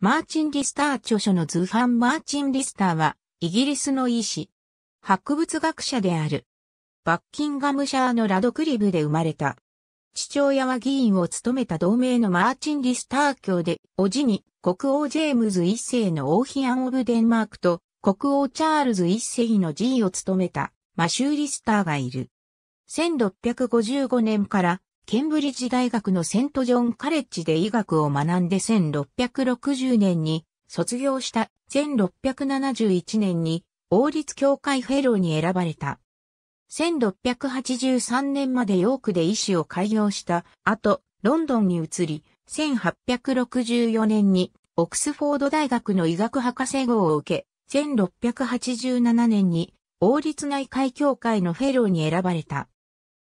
マーチン・リスター著書の図版マーチン・リスターは、イギリスの医師、博物学者である。バッキンガムシャーのラドクリブで生まれた。父親は議員を務めた同盟のマーチン・リスター教で、おじに国王ジェームズ一世の王妃アン・オブ・デンマークと国王チャールズ一世の G を務めたマシュー・リスターがいる。1655年からケンブリッジ大学のセントジョンカレッジで医学を学んで1660年に卒業した1671年に王立教会フェローに選ばれた。1683年までヨークで医師を開業した後、ロンドンに移り、1864年にオックスフォード大学の医学博士号を受け、1687年に王立内科医協会のフェローに選ばれた。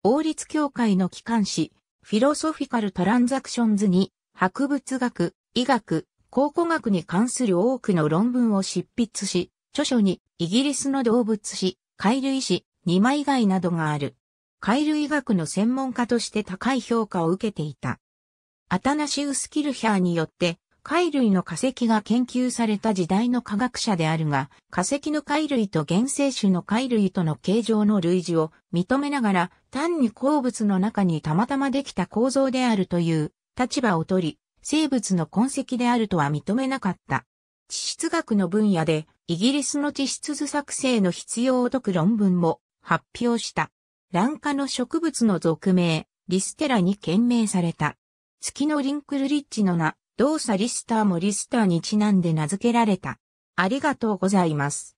王立協会の機関誌、フィロソフィカル・トランザクションズに、博物学、医学、考古学に関する多くの論文を執筆し、著書に、イギリスの動物誌、貝類誌、二枚貝などがある。貝類学の専門家として高い評価を受けていた。アタナシウス・キルヒャーによって貝類の化石が研究された時代の科学者であるが、化石の貝類と原生種の貝類との形状の類似を認めながら、単に鉱物の中にたまたまできた構造であるという立場を取り、生物の痕跡であるとは認めなかった。地質学の分野で、イギリスの地質図作成の必要を解く論文も発表した。卵化の植物の俗名、リステラに懸命された。月のリンクルリッチの名、動作リスターもリスターにちなんで名付けられた。ありがとうございます。